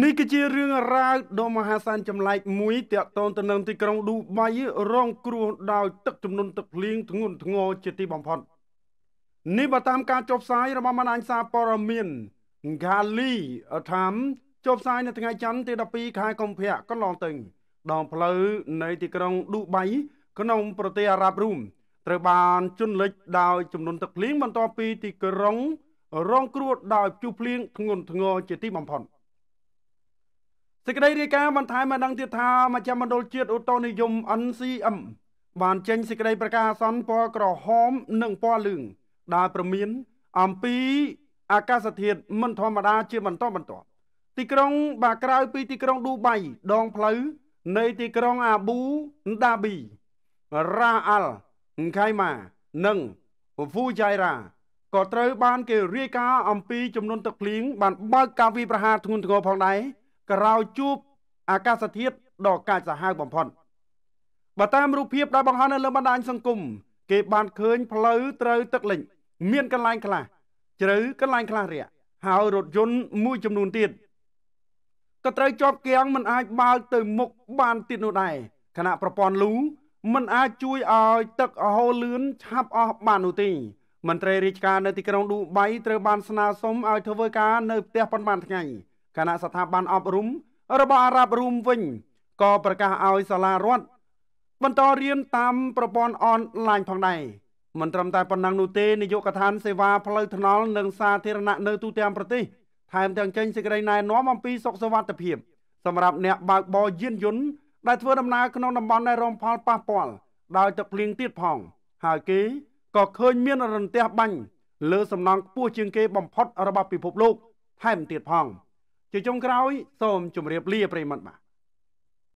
នេះគឺជារឿងរ៉ាវដ៏មហាសានចម្លែកមួយទាក់ទងទៅនឹងទីក្រុងឌូបៃរងគ្រោះដោយទឹកជំនន់ទឹកភ្លៀងធ្ងន់ធ្ងរជាទីបំផុតនេះបើតាមការចុះផ្សាយរបស់បណ្ដាញសារព័ត៌មាន Gali ថាមចុះផ្សាយនៅថ្ងៃច័ន្ទទី12ខែកុម្ភៈកន្លងទៅដងផ្លូវនៃទីក្រុងឌូបៃក្នុងប្រទេសអារ៉ាប់រូមត្រូវបានជន់លិចដោយចំនួនទឹកភ្លៀងបន្ទាប់ពីទីក្រុង រងគ្រោះដោយព្យុះភ្លៀងធ្ងន់ធ្ងរជាទីបំផុត។សេចក្តីរាយការណ៍បន្ថែមមកដឹងទៀតថាមជ្ឈមណ្ឌលជាតិឧតនិយម NCM បានចេញសេចក្តីប្រកាសអាសន្នពណ៌ក្រហមនិងពណ៌លឿងដែលប្រមានអំពី អាកាសធាតុមិនធម្មតាជាបន្តបន្ទាប់ទីក្រុង បាក្រៅពីទីក្រុងឌូបៃដងផ្លូវនៃទីក្រុងអាប៊ូដាប៊ីរ៉ាអាល់ខៃម៉ានិងហ្វូជៃរ៉ាក៏ត្រូវបានគេរាយការណ៍អំពី ចំនួនទឹកភ្លៀងបានបើកការវាយប្រហារធ្ងន់ធ្ងរផងដែរក្រោយជួបអាកាសធាតុដ៏កាចសាហាវបំផុតបើតាមរូបភាពដែលបង្ហោះនៅលើបណ្ដាញសង្គមគេបានឃើញផ្លូវត្រូវទឹកលិចមានកន្លែងខ្លះជ្រៅកន្លែងខ្លះរាក់ហើយរថយន្តមួយចំនួនទៀតក៏ត្រូវជាប់គាំងមិនអាចបើកទៅមុខបានទៀតនោះដែរខណៈប្រព័ន្ធលូមិនអាចជួយឲ្យ ទឹកហូរលឿនឆាប់អស់ បាននោះទេមន្ត្រីរាជការនៅទីក្រុងឌូបៃត្រូវបានស្នើសុំឲ្យធ្វើការនៅផ្ទះប៉ុន្មានថ្ងៃគណៈស្ថាប័នអប់រំរបស់អារ៉ាប់រួមវិញក៏ប្រកាសឲ្យសាលារដ្ឋបន្តរៀនតាមប្រព័ន្ធអនឡាញផងដែរមិនត្រឹមតែប៉ុណ្ណឹងនោះទេនាយកដ្ឋានសេវាផ្លូវថ្នល់និងសាធារណៈនៅទូទាំងប្រទេសថែមទាំងចេញសេចក្តីណែនាំអំពីសុខសុវត្ថិភាពសម្រាប់អ្នកបើកបរយានយន្តដែលធ្វើដំណើរក្នុងតំបន់ដែលរងផលប៉ះពាល់ដោយទឹកភ្លៀងទៀតផង ហើយគេក៏ឃើញមានរន្ទះបាញ់លើសំណង់ខ្ពស់ជាងគេបំផុតរបស់ពិភពលោកថែមទៀតផង។ជាចុងក្រោយសូមជម្រាប លាប្រិមត្តបាទ